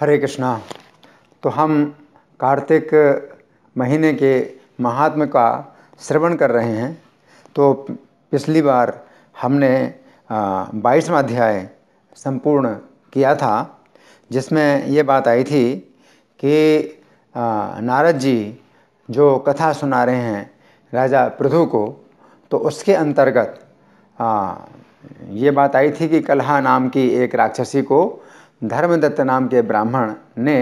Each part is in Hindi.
हरे कृष्णा तो हम कार्तिक महीने के महात्म का श्रवण कर रहे हैं तो पिछली बार हमने बाईसवा अध्याय संपूर्ण किया था जिसमें ये बात आई थी कि नारद जी जो कथा सुना रहे हैं राजा पृथु को तो उसके अंतर्गत ये बात आई थी कि कलहा नाम की एक राक्षसी को धर्मदत्त नाम के ब्राह्मण ने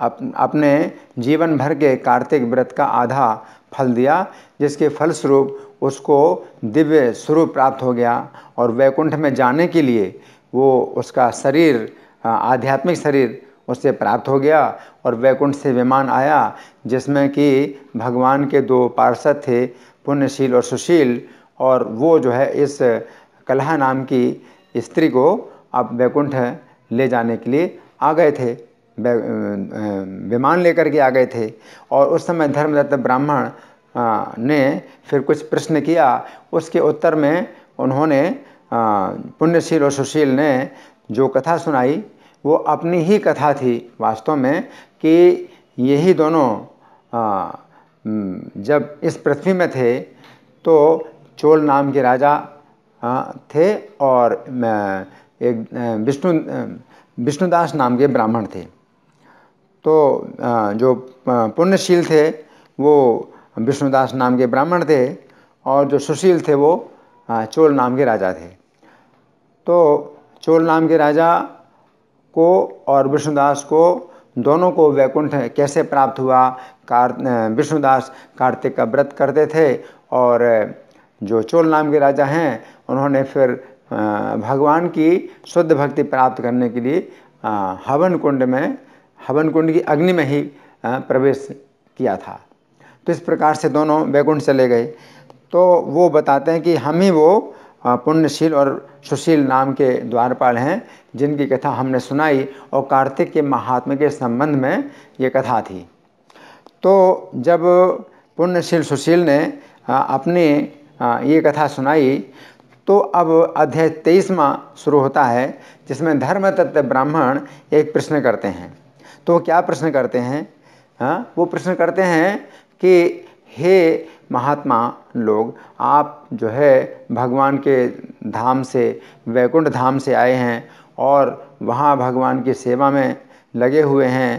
अप, अपने जीवन भर के कार्तिक व्रत का आधा फल दिया जिसके फलस्वरूप उसको दिव्य स्वरूप प्राप्त हो गया और वैकुंठ में जाने के लिए वो उसका शरीर आध्यात्मिक शरीर उससे प्राप्त हो गया और वैकुंठ से विमान आया जिसमें कि भगवान के दो पार्षद थे पुण्यशील और सुशील और वो जो है इस कलह नाम की स्त्री को अब वैकुंठ ले जाने के लिए आ गए थे विमान लेकर के आ गए थे और उस समय धर्मदत्त ब्राह्मण ने फिर कुछ प्रश्न किया उसके उत्तर में उन्होंने पुण्यशील और सुशील ने जो कथा सुनाई वो अपनी ही कथा थी वास्तव में कि यही दोनों जब इस पृथ्वी में थे तो चोल नाम के राजा थे और एक विष्णु विष्णुदास नाम के ब्राह्मण थे तो जो पुण्यशील थे वो विष्णुदास नाम के ब्राह्मण थे और जो सुशील थे वो चोल नाम के राजा थे तो चोल नाम के राजा को और विष्णुदास को दोनों को वैकुंठ कैसे प्राप्त हुआ कार विष्णुदास कार्तिक का व्रत करते थे और जो चोल नाम के राजा हैं उन्होंने फिर भगवान की शुद्ध भक्ति प्राप्त करने के लिए हवन कुंड में हवन कुंड की अग्नि में ही प्रवेश किया था तो इस प्रकार से दोनों वैकुंठ चले गए तो वो बताते हैं कि हम ही वो पुण्यशील और सुशील नाम के द्वारपाल हैं जिनकी कथा हमने सुनाई और कार्तिक के महात्मा के संबंध में ये कथा थी तो जब पुण्यशील सुशील ने अपनी ये कथा सुनाई तो अब अध्याय तेईसवा शुरू होता है जिसमें धर्म तत्व ब्राह्मण एक प्रश्न करते हैं तो क्या प्रश्न करते हैं हाँ वो प्रश्न करते हैं कि हे महात्मा लोग आप जो है भगवान के धाम से वैकुंठ धाम से आए हैं और वहाँ भगवान की सेवा में लगे हुए हैं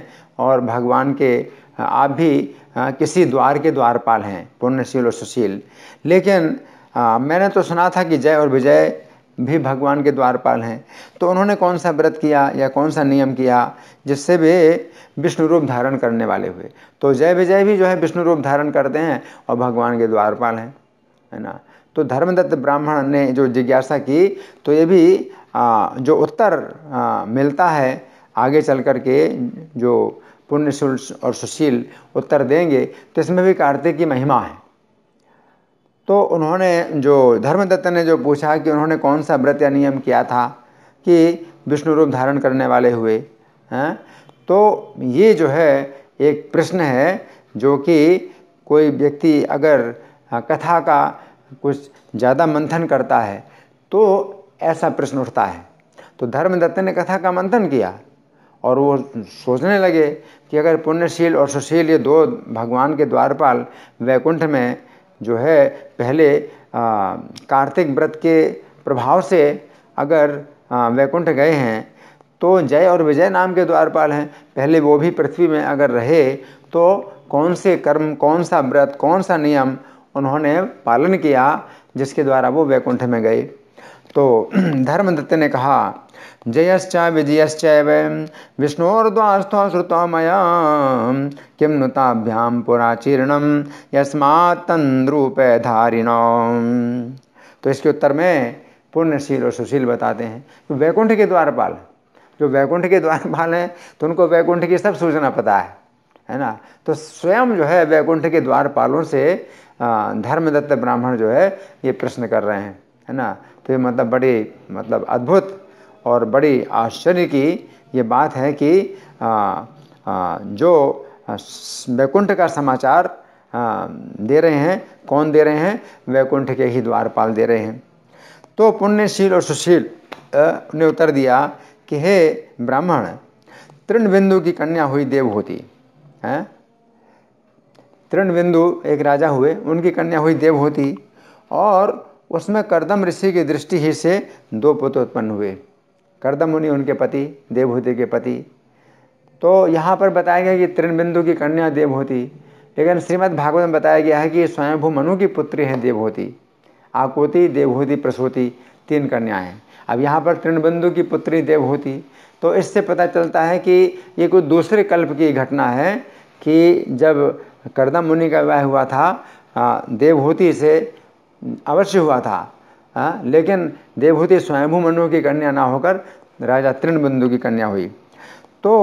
और भगवान के आप भी हाँ, किसी द्वार के द्वारपाल हैं पुण्यशील और सुशील लेकिन हाँ, मैंने तो सुना था कि जय और विजय भी भगवान के द्वारपाल हैं तो उन्होंने कौन सा व्रत किया या कौन सा नियम किया जिससे वे विष्णु रूप धारण करने वाले हुए तो जय विजय भी जो है विष्णु रूप धारण करते हैं और भगवान के द्वारपाल हैं है ना तो धर्मदत्त ब्राह्मण ने जो जिज्ञासा की तो ये भी आ, जो उत्तर आ, मिलता है आगे चल कर के जो पुण्य और सुशील उत्तर देंगे तो इसमें भी कार्तिक की महिमा है तो उन्होंने जो धर्मदत्त ने जो पूछा कि उन्होंने कौन सा व्रत या नियम किया था कि विष्णु रूप धारण करने वाले हुए हैं तो ये जो है एक प्रश्न है जो कि कोई व्यक्ति अगर हाँ, कथा का कुछ ज़्यादा मंथन करता है तो ऐसा प्रश्न उठता है तो धर्मदत्त ने कथा का मंथन किया और वो सोचने लगे कि अगर पुण्यशील और सुशील ये दो भगवान के द्वारपाल वैकुंठ में जो है पहले कार्तिक व्रत के प्रभाव से अगर वैकुंठ गए हैं तो जय और विजय नाम के द्वारपाल हैं पहले वो भी पृथ्वी में अगर रहे तो कौन से कर्म कौन सा व्रत कौन सा नियम उन्होंने पालन किया जिसके द्वारा वो वैकुंठ में गए तो धर्मदत्त ने कहा जयश्च विजयश्च विष्णोर्द्वास्त्वा श्रुता मया किं नुताभ्यां पुराचीर्णम यस्मात् धारिण तो इसके उत्तर में पुण्यशील और सुशील बताते हैं तो वैकुंठ के द्वारपाल जो वैकुंठ के द्वारपाल हैं तो उनको वैकुंठ की सब सूचना पता है है ना तो स्वयं जो है वैकुंठ के द्वारपालों से धर्मदत्त ब्राह्मण जो है ये प्रश्न कर रहे हैं है ना तो ये मतलब बड़ी मतलब अद्भुत और बड़ी आश्चर्य की ये बात है कि आ, आ, जो वैकुंठ का समाचार आ, दे रहे हैं कौन दे रहे हैं वैकुंठ के ही द्वारपाल दे रहे हैं तो पुण्यशील और सुशील ने उत्तर दिया कि हे ब्राह्मण तृण बिंदु की कन्या हुई देवहूति है तृण बिंदु एक राजा हुए उनकी कन्या हुई देवहूति और उसमें करदम ऋषि की दृष्टि ही से दो पुत्र उत्पन्न हुए करदम मुनि उनके पति देवहूति के पति तो यहाँ पर बताया गया कि त्रिनबिंदु की कन्या देवहूति लेकिन श्रीमद् भागवत में बताया गया है कि स्वयंभू मनु की पुत्री हैं देवहूति आकोति देवहूति प्रसूति तीन कन्याएँ हैं अब यहाँ पर त्रिनबिंदु की पुत्री देवहूति तो इससे पता चलता है कि ये कोई दूसरे कल्प की घटना है कि जब करदम मुनि का विवाह हुआ था देवहूति से अवश्य हुआ था आ, हाँ, लेकिन देवभूति स्वयंभू मनु की कन्या ना होकर राजा तृणबिंदु की कन्या हुई तो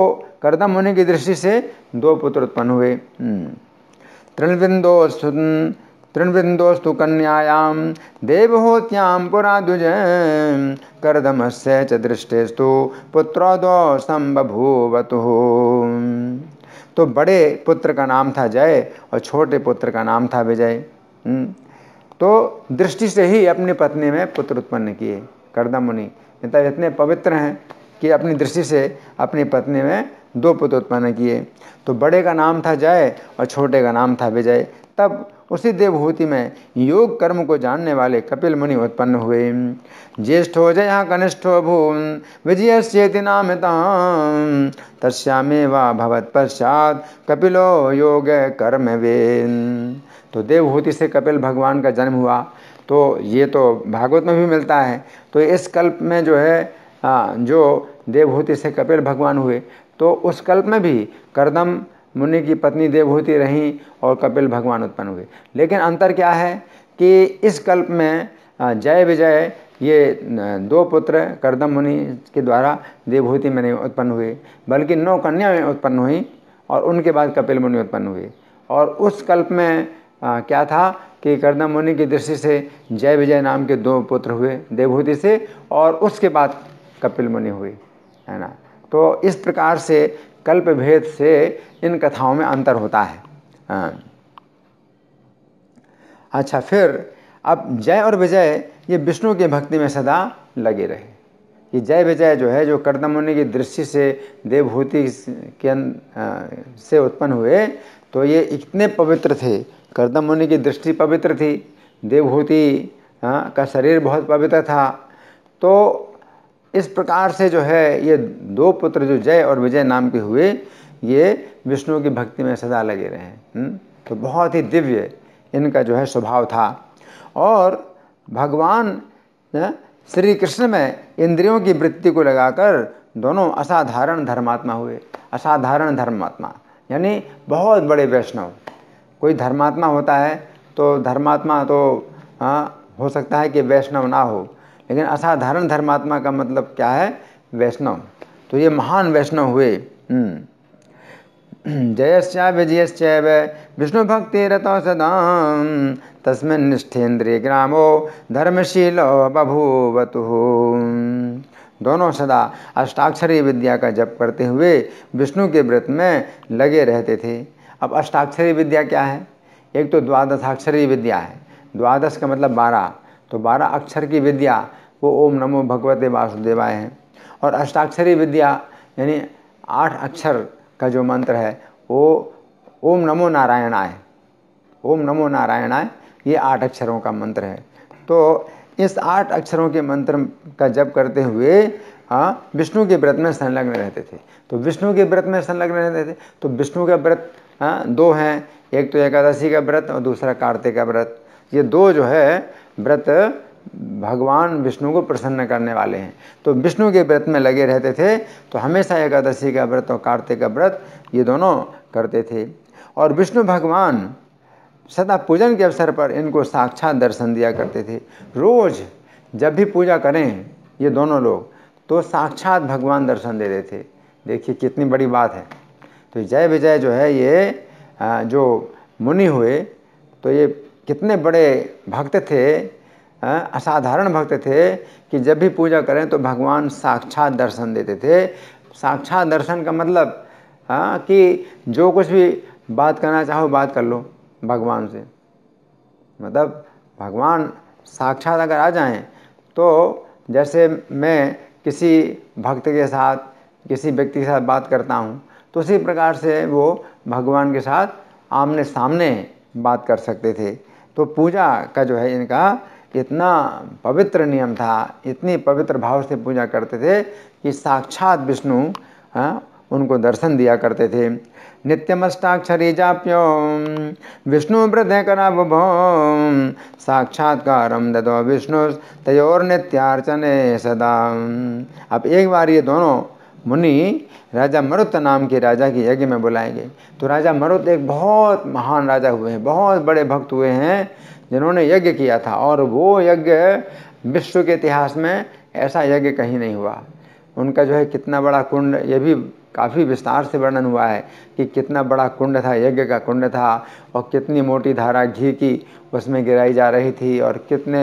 करदम होने की दृष्टि से दो पुत्र उत्पन्न हुए हम्म। तृणबिंदोस्तु तृणबिंदोस्तु कन्यायाम देवहूत्याम पुरा द्विज करदमस्य च दृष्टेस्तु पुत्र दो संबूवतु तो बड़े पुत्र का नाम था जय और छोटे पुत्र का नाम था विजय हम्म। तो दृष्टि से ही अपनी पत्नी में पुत्र उत्पन्न किए करदा मुनि मतलब इतने पवित्र हैं कि अपनी दृष्टि से अपनी पत्नी में दो पुत्र उत्पन्न किए तो बड़े का नाम था जय और छोटे का नाम था विजय तब उसी देवभूति में योग कर्म को जानने वाले कपिल मुनि उत्पन्न हुए ज्येष्ठ हो जया कनिष्ठ हो विजय चेति नामताम वा भवत पश्चात कपिलो योग कर्म वेन तो देवभूति से कपिल भगवान का जन्म हुआ तो ये तो भागवत में भी मिलता है तो इस कल्प में जो है जो देवभूति से कपिल भगवान हुए तो उस कल्प में भी करदम मुनि की पत्नी देवभूति रहीं और कपिल भगवान उत्पन्न हुए लेकिन अंतर क्या है कि इस कल्प में जय विजय ये दो पुत्र करदम मुनि के द्वारा देवभूति में नहीं उत्पन्न हुए बल्कि नौ कन्याएं उत्पन्न हुई और उनके बाद कपिल मुनि उत्पन्न हुए और उस कल्प में आ, क्या था कि कर्दम मुनि की दृष्टि से जय विजय नाम के दो पुत्र हुए देवभूति से और उसके बाद कपिल मुनि हुई है ना तो इस प्रकार से कल्प भेद से इन कथाओं में अंतर होता है आ, अच्छा फिर अब जय और विजय ये विष्णु की भक्ति में सदा लगे रहे ये जय विजय जो है जो कर्दम मुनि की दृष्टि से देवभूति के अं, से उत्पन्न हुए तो ये इतने पवित्र थे कर्दम मुनि की दृष्टि पवित्र थी देवभूति हाँ, का शरीर बहुत पवित्र था तो इस प्रकार से जो है ये दो पुत्र जो जय और विजय नाम के हुए ये विष्णु की भक्ति में सदा लगे रहे हम्म, तो बहुत ही दिव्य इनका जो है स्वभाव था और भगवान हाँ, श्री कृष्ण में इंद्रियों की वृत्ति को लगाकर दोनों असाधारण धर्मात्मा हुए असाधारण धर्मात्मा यानी बहुत बड़े वैष्णव कोई धर्मात्मा होता है तो धर्मात्मा तो आ, हाँ, हो सकता है कि वैष्णव ना हो लेकिन असाधारण धर्मात्मा का मतलब क्या है वैष्णव तो ये महान वैष्णव हुए हम्म। जयश्चा विजयश्च विष्णु भक्ति रतो सदा तस्मिन् निष्ठेन्द्रिय ग्रामो धर्मशील बभूवतु दोनों सदा अष्टाक्षरी विद्या का जप करते हुए विष्णु के व्रत में लगे रहते थे अब अष्टाक्षरी विद्या क्या है एक तो द्वादशाक्षरी विद्या है द्वादश का मतलब बारह तो बारह अक्षर की विद्या वो ओम नमो भगवते वासुदेवाय हैं और अष्टाक्षरी विद्या यानी आठ अक्षर का जो मंत्र है वो ओम नमो नारायणाय ओम नमो नारायणाय ये आठ अक्षरों का मंत्र है तो इस आठ अक्षरों के मंत्र का जप करते हुए हाँ विष्णु के व्रत में संलग्न रहते थे तो विष्णु के व्रत में संलग्न रहते थे तो विष्णु का व्रत हाँ दो हैं एक तो एकादशी का व्रत और दूसरा कार्तिक का व्रत ये दो जो है व्रत भगवान विष्णु को प्रसन्न करने वाले हैं तो विष्णु के व्रत में लगे रहते थे तो हमेशा एकादशी का व्रत और कार्तिक का व्रत ये दोनों करते थे और विष्णु भगवान सदा पूजन के अवसर पर इनको साक्षात दर्शन दिया करते थे रोज जब भी पूजा करें ये दोनों लोग तो साक्षात भगवान दर्शन दे देते थे देखिए कितनी बड़ी बात है तो जय विजय जो है ये जो मुनि हुए तो ये कितने बड़े भक्त थे असाधारण भक्त थे कि जब भी पूजा करें तो भगवान साक्षात दर्शन देते थे साक्षात दर्शन का मतलब आ, कि जो कुछ भी बात करना चाहो बात कर लो भगवान से मतलब भगवान साक्षात अगर आ जाएं तो जैसे मैं किसी भक्त के साथ किसी व्यक्ति के साथ बात करता हूँ तो उसी प्रकार से वो भगवान के साथ आमने सामने बात कर सकते थे तो पूजा का जो है इनका इतना पवित्र नियम था इतनी पवित्र भाव से पूजा करते थे कि साक्षात विष्णु हाँ, उनको दर्शन दिया करते थे नित्यमष्टाक्षरी जाप्यो विष्णु वृद्ध करावभो साक्षात्कार ददो विष्णु तयोर नित्यार्चने सदा अब एक बार ये दोनों मुनि राजा मरुत नाम के राजा के यज्ञ में बुलाएंगे तो राजा मरुत एक बहुत महान राजा हुए हैं बहुत बड़े भक्त हुए हैं जिन्होंने यज्ञ किया था और वो यज्ञ विश्व के इतिहास में ऐसा यज्ञ कहीं नहीं हुआ उनका जो है कितना बड़ा कुंड ये भी काफ़ी विस्तार से वर्णन हुआ है कि कितना बड़ा कुंड था यज्ञ का कुंड था और कितनी मोटी धारा घी की उसमें गिराई जा रही थी और कितने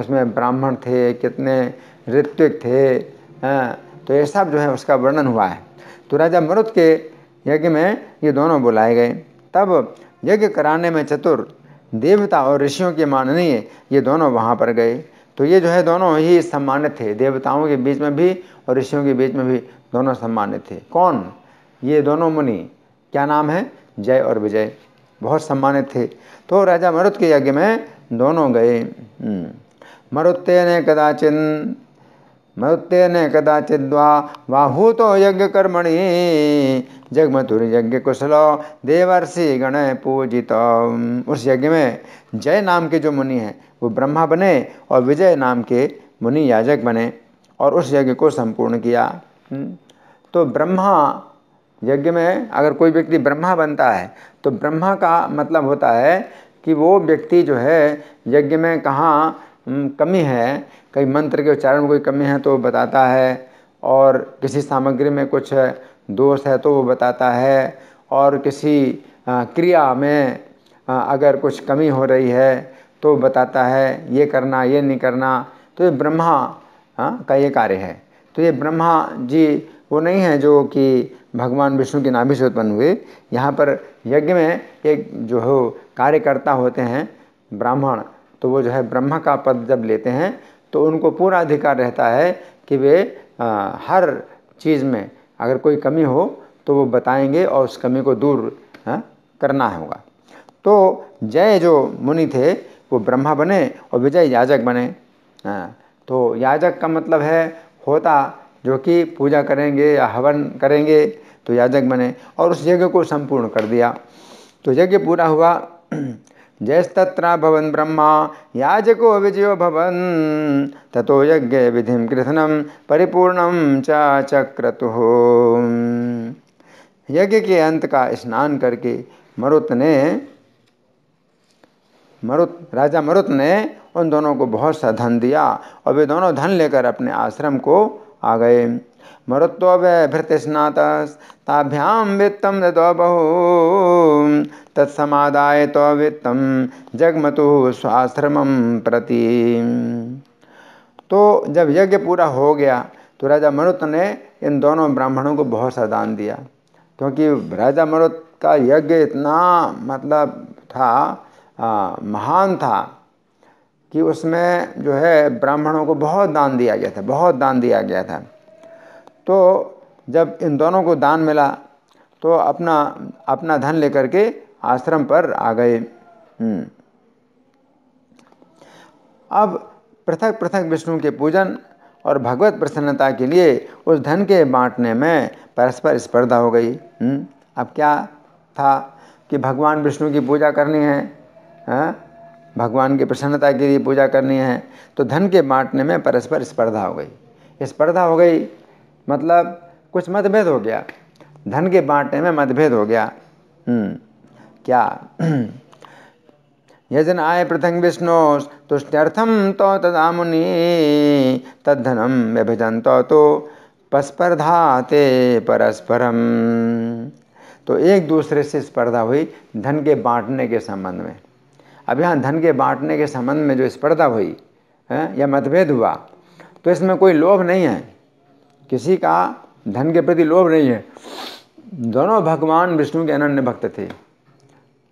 उसमें ब्राह्मण थे कितने ऋत्विक थे आ, हाँ, तो ये सब जो है उसका वर्णन हुआ है तो राजा मरुत के यज्ञ में ये दोनों बुलाए गए तब यज्ञ कराने में चतुर देवता और ऋषियों के माननीय ये दोनों वहाँ पर गए तो ये जो है दोनों ही सम्मानित थे देवताओं के बीच में भी और ऋषियों के बीच में भी दोनों सम्मानित थे कौन ये दोनों मुनि क्या नाम है जय और विजय बहुत सम्मानित थे तो राजा मरुत के यज्ञ में दोनों गए हम्म। मरुते ने कदाचिन मरुते ने वाहू तो यज्ञ कर्मणि जगमथुर यज्ञ कुशलो देवर्षि गण पूजित उस यज्ञ में जय नाम के जो मुनि हैं वो ब्रह्मा बने और विजय नाम के मुनि याजक बने और उस यज्ञ को संपूर्ण किया हम्म। तो ब्रह्मा यज्ञ में अगर कोई व्यक्ति ब्रह्मा बनता है तो ब्रह्मा का मतलब होता है कि वो व्यक्ति जो है यज्ञ में कहाँ हम्म, कमी है कई मंत्र के उच्चारण में कोई कमी है तो वो बताता है और किसी सामग्री में कुछ दोष है तो वो बताता है और किसी क्रिया में अगर कुछ कमी हो रही है तो बताता है ये करना ये नहीं करना तो ये ब्रह्मा का ये कार्य है तो ये ब्रह्मा जी वो नहीं हैं जो कि भगवान विष्णु की नाभि से उत्पन्न हुए यहाँ पर यज्ञ में एक जो हो कार्यकर्ता होते हैं ब्राह्मण तो वो जो है ब्रह्मा का पद जब लेते हैं तो उनको पूरा अधिकार रहता है कि वे आ, हर चीज़ में अगर कोई कमी हो तो वो बताएंगे और उस कमी को दूर हा? करना होगा तो जय जो मुनि थे वो ब्रह्मा बने और विजय याजक बने हाँ तो याजक का मतलब है होता जो कि पूजा करेंगे या हवन करेंगे तो याजक बने और उस यज्ञ को संपूर्ण कर दिया तो यज्ञ पूरा हुआ जयस्तत्र भवन ब्रह्मा याजको विजयो भवन ततो यज्ञ विधि कृथनम परिपूर्णम च चक्रतुः यज्ञ के अंत का स्नान करके मरुत ने मरुत राजा मरुत ने उन दोनों को बहुत सा धन दिया और वे दोनों धन लेकर अपने आश्रम को आ गए मरुत्व तो भृतस्नात ताभ्याम वित्तम बहु तत्समादाय तो वित्तम जगमतु स्वाश्रम प्रति तो जब यज्ञ पूरा हो गया तो राजा मरुत ने इन दोनों ब्राह्मणों को बहुत सा दान दिया क्योंकि राजा मरुत का यज्ञ इतना मतलब था महान था कि उसमें जो है ब्राह्मणों को बहुत दान दिया गया था बहुत दान दिया गया था तो जब इन दोनों को दान मिला तो अपना अपना धन लेकर के आश्रम पर आ गए हम्म। अब पृथक पृथक विष्णु के पूजन और भगवत प्रसन्नता के लिए उस धन के बांटने में परस्पर स्पर्धा हो गई हम्म। अब क्या था कि भगवान विष्णु की पूजा करनी है हाँ? भगवान की प्रसन्नता के लिए पूजा करनी है तो धन के बांटने में परस्पर स्पर्धा हो गई स्पर्धा हो गई मतलब कुछ मतभेद हो गया धन के बांटने में मतभेद हो गया हम्म, क्या यजन आए पृथंग विष्णु तुष्ट्यर्थम तो तदामुनि तद्धनम व्यभिजन तो, तो पस्पर्धा ते परस्परम तो एक दूसरे से स्पर्धा हुई धन के बांटने के संबंध में अब यहाँ धन के बांटने के संबंध में जो स्पर्धा हुई है या मतभेद हुआ तो इसमें कोई लोभ नहीं है किसी का धन के प्रति लोभ नहीं है दोनों भगवान विष्णु के अनन्य भक्त थे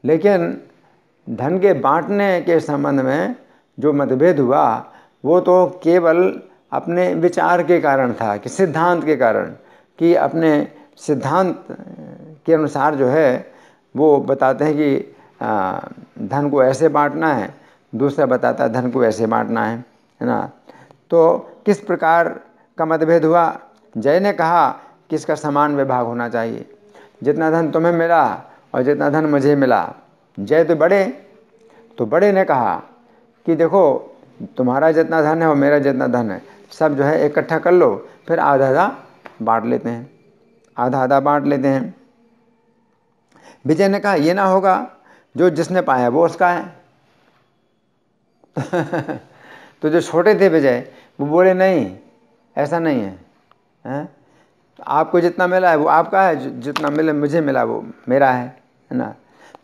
लेकिन धन के बांटने के संबंध में जो मतभेद हुआ वो तो केवल अपने विचार के कारण था कि सिद्धांत के कारण कि अपने सिद्धांत के अनुसार जो है वो बताते हैं कि धन को ऐसे बांटना है दूसरा बताता है धन को ऐसे बांटना है है ना तो किस प्रकार का मतभेद हुआ जय ने कहा कि इसका समान विभाग होना चाहिए जितना धन तुम्हें मिला और जितना धन मुझे मिला जय तो बड़े तो बड़े ने कहा कि देखो तुम्हारा जितना धन है और मेरा जितना धन है सब जो है इकट्ठा कर लो फिर आधा आधा बांट लेते हैं आधा आधा बांट लेते हैं विजय ने कहा यह ना होगा जो जिसने पाया वो उसका है तो जो छोटे थे विजय वो बोले नहीं ऐसा नहीं है तो आपको जितना मिला है वो आपका है जितना मिले मुझे मिला वो मेरा है है ना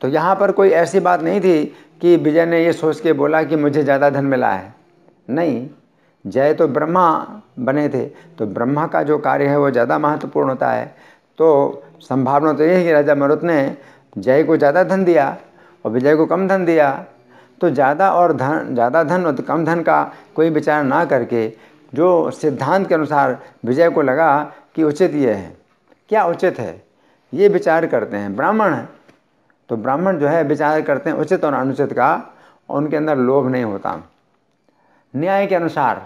तो यहाँ पर कोई ऐसी बात नहीं थी कि विजय ने ये सोच के बोला कि मुझे ज़्यादा धन मिला है नहीं जय तो ब्रह्मा बने थे तो ब्रह्मा का जो कार्य है वो ज़्यादा महत्वपूर्ण होता है तो संभावना तो यही है कि राजा मरुत ने जय को ज़्यादा धन दिया और विजय को कम धन दिया तो ज़्यादा और धन ज़्यादा धन और कम धन का कोई विचार ना करके जो सिद्धांत के अनुसार विजय को लगा कि उचित ये है क्या उचित है ये विचार करते हैं ब्राह्मण है तो ब्राह्मण जो है विचार करते हैं उचित और अनुचित का और उनके अंदर लोभ नहीं होता न्याय के अनुसार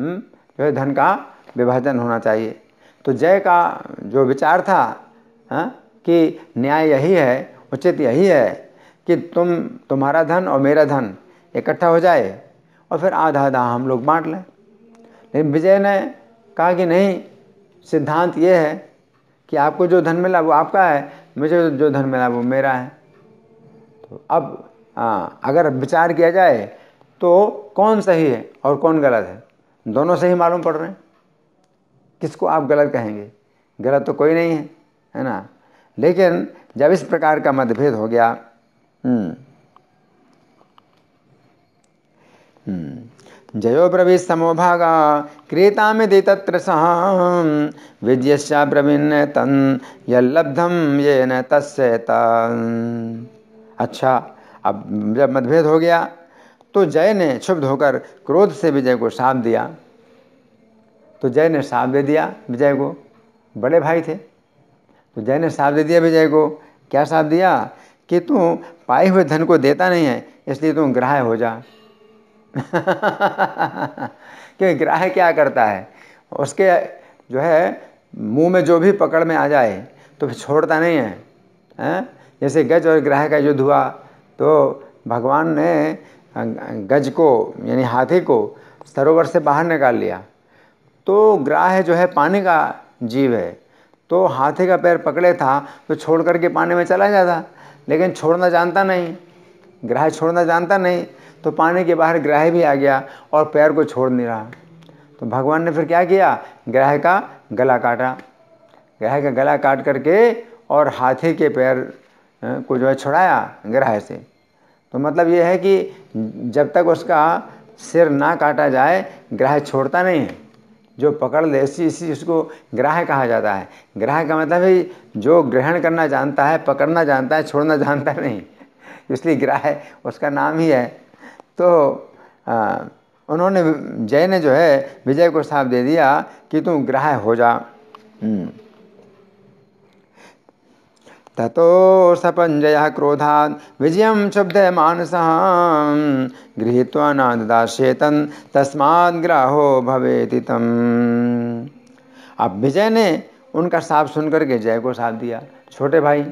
हम्म, जो है धन का विभाजन होना चाहिए तो जय का जो विचार था हा? कि न्याय यही है उचित यही है कि तुम तुम्हारा धन और मेरा धन इकट्ठा हो जाए और फिर आधा आधा हम लोग बांट लें लेकिन विजय ने कहा कि नहीं सिद्धांत ये है कि आपको जो धन मिला वो आपका है मुझे जो धन मिला वो मेरा है तो अब आ, अगर विचार किया जाए तो कौन सही है और कौन गलत है दोनों सही मालूम पड़ रहे हैं किसको आप गलत कहेंगे गलत तो कोई नहीं है है ना लेकिन जब इस प्रकार का मतभेद हो गया हम्म। जयो ब्रवीत समोभागा क्रेता में तत्र सह ब्रवीण तन यम ये न अच्छा अब जब मतभेद हो गया तो जय ने क्षुब्ध होकर क्रोध से विजय को साप दिया तो जय ने साप दे दिया विजय को बड़े भाई थे तो जय ने साप दे दिया विजय को क्या साप दिया कि तू पाए हुए धन को देता नहीं है इसलिए तुम ग्राह्य हो जा क्योंकि ग्राह्य क्या करता है उसके जो है मुंह में जो भी पकड़ में आ जाए तो फिर छोड़ता नहीं है हैं जैसे गज और ग्राह का युद्ध हुआ तो भगवान ने गज को यानी हाथी को सरोवर से बाहर निकाल लिया तो ग्राह जो है पानी का जीव है तो हाथी का पैर पकड़े था तो छोड़ करके पानी में चला जाता लेकिन छोड़ना जानता नहीं ग्राह छोड़ना जानता नहीं तो पानी के बाहर ग्राह भी आ गया और पैर को छोड़ नहीं रहा तो भगवान ने फिर क्या किया ग्राह का गला काटा ग्राह का गला काट करके और हाथी के पैर को जो है छुड़ाया ग्राह से तो मतलब ये है कि जब तक उसका सिर ना काटा जाए ग्राह छोड़ता नहीं है जो पकड़ ले इसी इसी उसको ग्राह कहा जाता है ग्राह का मतलब है जो ग्रहण करना जानता है पकड़ना जानता है छोड़ना जानता नहीं इसलिए ग्राह उसका नाम ही है तो आ, उन्होंने जय ने जो है विजय को साफ दे दिया कि तुम ग्राह हो जा हम्म। तथो क्रोधात् विजयं विजय मानसः गृहीत्वा न तस्मा ग्राहो भवे तम अब विजय ने उनका साप सुनकर के जय को साप दिया छोटे भाई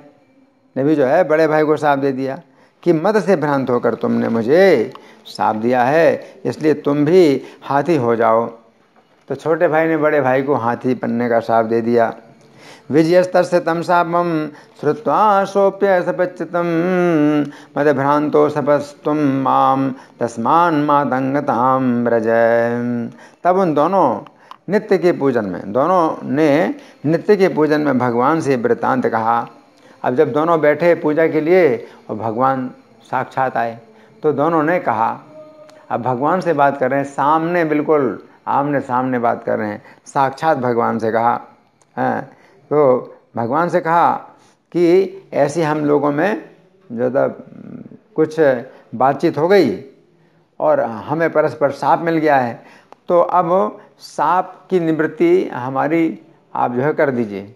ने भी जो है बड़े भाई को साप दे दिया कि मत से भ्रांत होकर तुमने मुझे साप दिया है इसलिए तुम भी हाथी हो जाओ तो छोटे भाई ने बड़े भाई को हाथी बनने का साप दे दिया विजयस्तस्य तम शापम श्रुवा सोप्य सपच्युतं मदभ्रांत सपस्तुम माम तस्मा मातङ्गतां व्रज तब उन दोनों नित्य के पूजन में दोनों ने नित्य के पूजन में भगवान से वृत्तांत कहा अब जब दोनों बैठे पूजा के लिए और भगवान साक्षात आए तो दोनों ने कहा अब भगवान से बात कर रहे हैं सामने बिल्कुल आमने सामने बात कर रहे हैं साक्षात भगवान से कहा है हाँ, तो भगवान से कहा कि ऐसी हम लोगों में ज़्यादा कुछ बातचीत हो गई और हमें परस्पर साप मिल गया है तो अब साप की निवृत्ति हमारी आप जो है कर दीजिए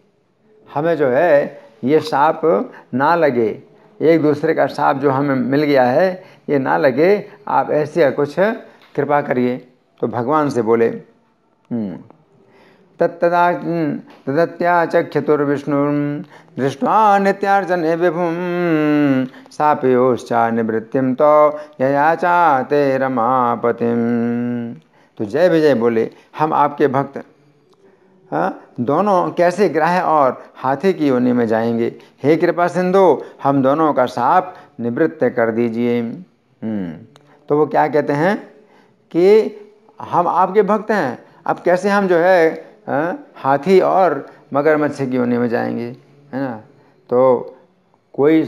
हमें जो है ये साप ना लगे एक दूसरे का साप जो हमें मिल गया है ये ना लगे आप ऐसे कुछ कृपा करिए तो भगवान से बोले हम्म, तत्तदा हम्म, तदत्याचक्षतुर्विष्णुं दृष्ट्वा नित्यार्जन विभुम सापयोश्चा निवृत्तिम तो यचा ते रमापतिं तो जय विजय बोले हम आपके भक्त दोनों कैसे ग्रह और हाथी की योनि में जाएंगे हे कृपा सिंधु हम दोनों का साप निवृत्त कर दीजिए हम्म, तो वो क्या कहते हैं कि हम आपके भक्त हैं अब कैसे हम जो है हाँ? हाथी और मगरमच्छ की योनि में जाएंगे है ना तो कोई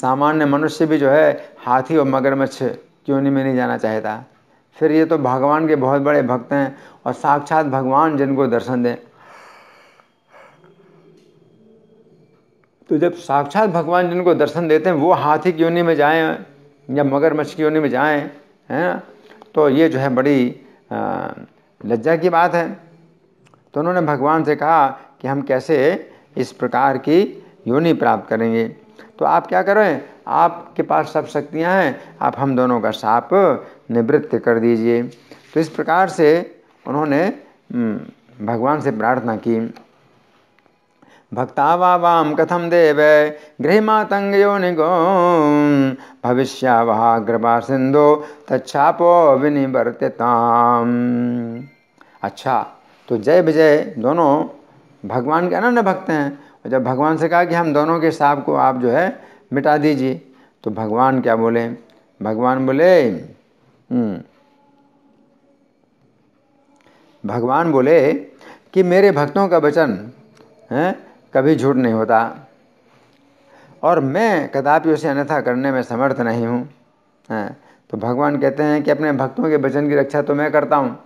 सामान्य मनुष्य भी जो है हाथी और मगरमच्छ की योनि में नहीं जाना चाहता फिर ये तो भगवान के बहुत बड़े भक्त हैं और साक्षात भगवान जिनको दर्शन दें तो जब साक्षात भगवान जिनको दर्शन देते हैं वो हाथी की योनि में जाएं या मगरमच्छ की योनि में जाएं है ना तो ये जो है बड़ी लज्जा की बात है तो उन्होंने भगवान से कहा कि हम कैसे इस प्रकार की योनि प्राप्त करेंगे तो आप क्या करें आपके पास सब शक्तियाँ हैं आप हम दोनों का साप निवृत्त कर दीजिए तो इस प्रकार से उन्होंने हम्म, भगवान से प्रार्थना की भक्तावाम कथम देव गृह गृहमातंग योनिगो वहा कृपा सिंधु तछापो विनिवर्तताम अच्छा तो जय विजय दोनों भगवान के अनन्य भक्त हैं जब भगवान से कहा कि हम दोनों के साप को आप जो है मिटा दीजिए तो भगवान क्या बोले भगवान बोले हम्म, भगवान बोले कि मेरे भक्तों का वचन है कभी झूठ नहीं होता और मैं कदापि उसे अन्यथा करने में समर्थ नहीं हूँ तो भगवान कहते हैं कि अपने भक्तों के वचन की रक्षा तो मैं करता हूँ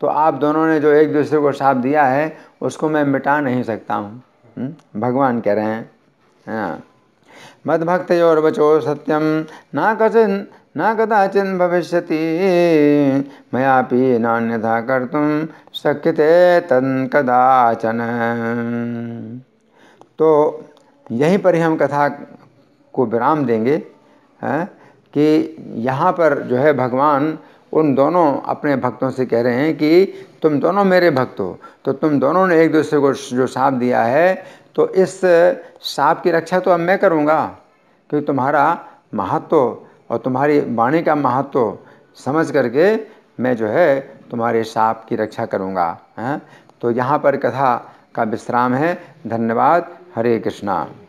तो आप दोनों ने जो एक दूसरे को साप दिया है उसको मैं मिटा नहीं सकता हूँ हम्म? भगवान कह रहे हैं हाँ। मदभक्त और बचो सत्यम ना कचिन न कदाचिन भविष्य मयापि नान्यथा कर्तुम शक्यते तन कदाचन तो यहीं पर ही हम कथा को विराम देंगे है हाँ, कि यहाँ पर जो है भगवान उन दोनों अपने भक्तों से कह रहे हैं कि तुम दोनों मेरे भक्त हो तो तुम दोनों ने एक दूसरे को जो साप दिया है तो इस साप की रक्षा तो अब मैं करूँगा क्योंकि तुम्हारा महत्व और तुम्हारी वाणी का महत्व समझ करके मैं जो है तुम्हारे साप की रक्षा करूँगा हैं तो यहाँ पर कथा का विश्राम है धन्यवाद हरे कृष्णा